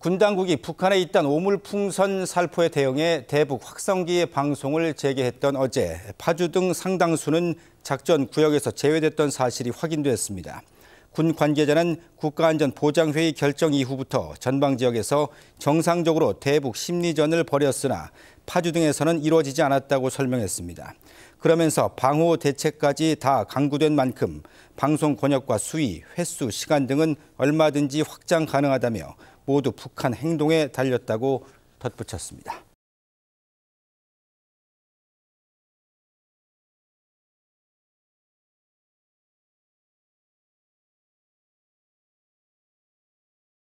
군 당국이 북한에 있던 오물풍선 살포에 대응해 대북 확성기의 방송을 재개했던 어제 파주 등 상당수는 작전 구역에서 제외됐던 사실이 확인됐습니다. 군 관계자는 국가안전보장회의 결정 이후부터 전방 지역에서 정상적으로 대북 심리전을 벌였으나 파주 등에서는 이루어지지 않았다고 설명했습니다. 그러면서 방호 대책까지 다 강구된 만큼 방송 권역과 수위, 횟수, 시간 등은 얼마든지 확장 가능하다며 모두 북한 행동에 달렸다고 덧붙였습니다.